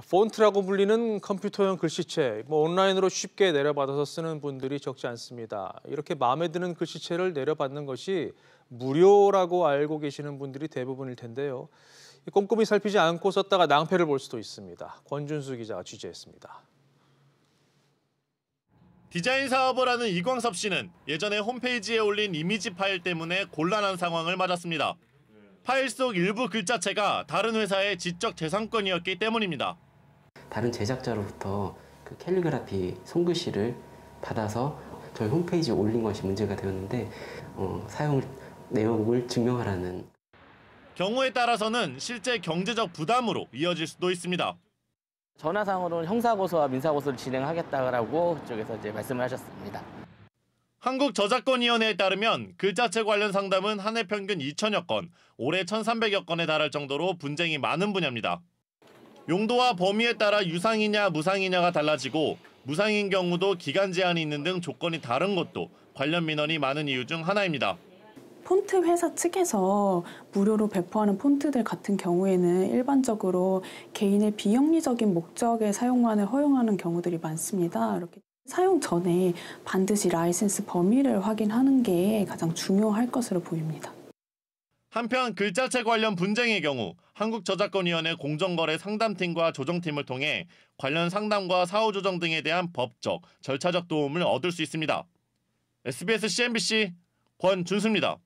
폰트라고 불리는 컴퓨터형 글씨체, 뭐 온라인으로 쉽게 내려받아서 쓰는 분들이 적지 않습니다. 이렇게 마음에 드는 글씨체를 내려받는 것이 무료라고 알고 계시는 분들이 대부분일 텐데요. 꼼꼼히 살피지 않고 썼다가 낭패를 볼 수도 있습니다. 권준수 기자가 취재했습니다. 디자인 사업을 하는 이광섭 씨는 예전에 홈페이지에 올린 이미지 파일 때문에 곤란한 상황을 맞았습니다. 파일 속 일부 글자체가 다른 회사의 지적 재산권이었기 때문입니다. 다른 제작자로부터 그 캘리그라피 손글씨를 받아서 저희 홈페이지에 올린 것이 문제가 되었는데 어, 사용 내용을 증명하라는 경우에 따라서는 실제 경제적 부담으로 이어질 수도 있습니다. 전화상으로는 형사고소와 민사고소를 진행하겠다라고 그쪽에서 이제 말씀을 하셨습니다. 한국저작권위원회에 따르면 글자체 그 관련 상담은 한 해 평균 2천여 건, 올해 1,300여 건에 달할 정도로 분쟁이 많은 분야입니다. 용도와 범위에 따라 유상이냐 무상이냐가 달라지고 무상인 경우도 기간 제한이 있는 등 조건이 다른 것도 관련 민원이 많은 이유 중 하나입니다. 폰트 회사 측에서 무료로 배포하는 폰트들 같은 경우에는 일반적으로 개인의 비영리적인 목적의 사용만을 허용하는 경우들이 많습니다. 이렇게. 사용 전에 반드시 라이센스 범위를 확인하는 게 가장 중요할 것으로 보입니다. 한편 글자책 관련 분쟁의 경우 한국저작권위원회 공정거래 상담팀과 조정팀을 통해 관련 상담과 사후 조정 등에 대한 법적, 절차적 도움을 얻을 수 있습니다. SBS CNBC 권준수입니다.